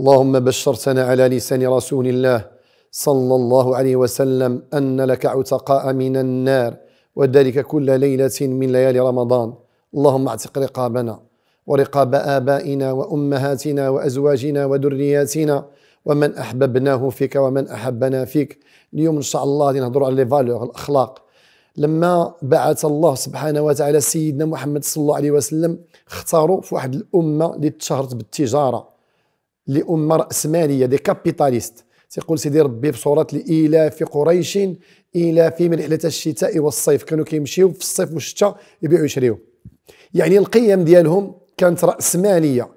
اللهم بشرتنا على لسان رسول الله صلى الله عليه وسلم أن لك عتقاء من النار وذلك كل ليلة من ليالي رمضان اللهم اعتق رقابنا ورقاب آبائنا وأمهاتنا وأزواجنا وذرياتنا ومن أحببناه فيك ومن أحبنا فيك اليوم إن شاء الله غادي نهضروا على لي فالور الأخلاق لما بعث الله سبحانه وتعالى سيدنا محمد صلى الله عليه وسلم اختاروا في واحد الأمة اللي تشهرت بالتجارة لأمة رأسمالية دي كابيتاليست تيقول سيدي ربي بصورة في قريش إيلافهم رحلة الشتاء والصيف كانوا كيمشيو في الصيف والشتاء يبيعوا يشريوا يعني القيم ديالهم كانت رأسمالية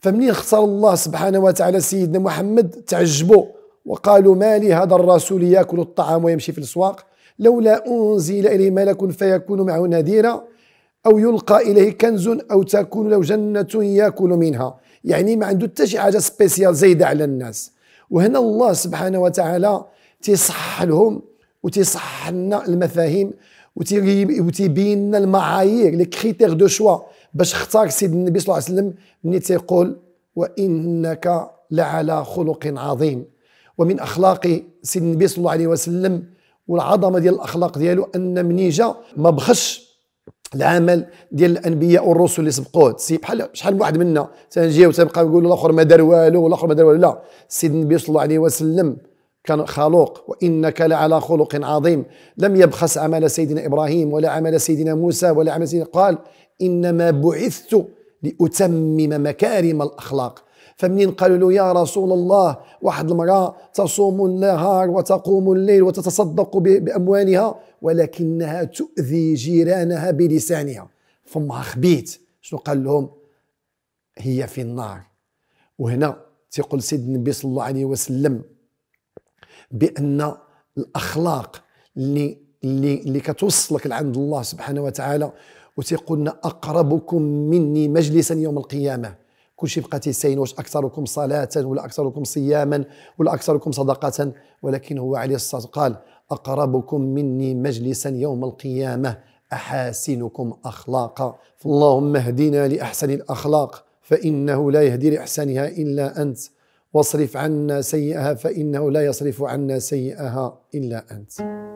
فمنين اختار الله سبحانه وتعالى سيدنا محمد تعجبوا وقالوا ما لهذا الرسول ياكل الطعام ويمشي في الاسواق لولا انزل اليه ملك فيكون معه نذيرا او يلقى اليه كنز او تكون له جنه ياكل منها يعني ما عنده حتى شي حاجه سبيسيال زايده على الناس وهنا الله سبحانه وتعالى تيصحح لهم وتيصحح لنا المفاهيم وتيبين لنا المعايير لي كريتير دو شوا باش اختار سيد النبي صلى الله عليه وسلم ملي تيقول وانك لعلى خلق عظيم ومن اخلاق سيد النبي صلى الله عليه وسلم والعظمه ديال الاخلاق ديالو ان منين جا ما بخش العمل ديال الانبياء والرسل اللي سبقوه سي بحال شحال واحد منا تنجيو تنبقى نقول الاخر ما دار والو والاخر ما دار والو لا سيدنا النبي صلى الله عليه وسلم كان خلوق وانك لعلى خلق عظيم لم يبخس عمل سيدنا ابراهيم ولا عمل سيدنا موسى ولا عمل سيدنا قال انما بعثت لاتمم مكارم الاخلاق فمنين قالوا له يا رسول الله واحد المرأة تصوم النهار وتقوم الليل وتتصدق بأموالها ولكنها تؤذي جيرانها بلسانها فمها خبيت شنو قال لهم هي في النار وهنا تيقول سيدنا النبي صلى الله عليه وسلم بأن الأخلاق اللي اللي اللي كتوصلك لعند الله سبحانه وتعالى وتيقول لنا أقربكم مني مجلسا يوم القيامة كل شيء بقى تيسين واش اكثركم صلاه ولا اكثركم صياما ولا اكثركم صدقه ولكن هو عليه الصلاه قال اقربكم مني مجلسا يوم القيامه احاسنكم اخلاقا فاللهم اهدنا لاحسن الاخلاق فانه لا يهدي لاحسنها الا انت واصرف عنا سيئها فانه لا يصرف عنا سيئها الا انت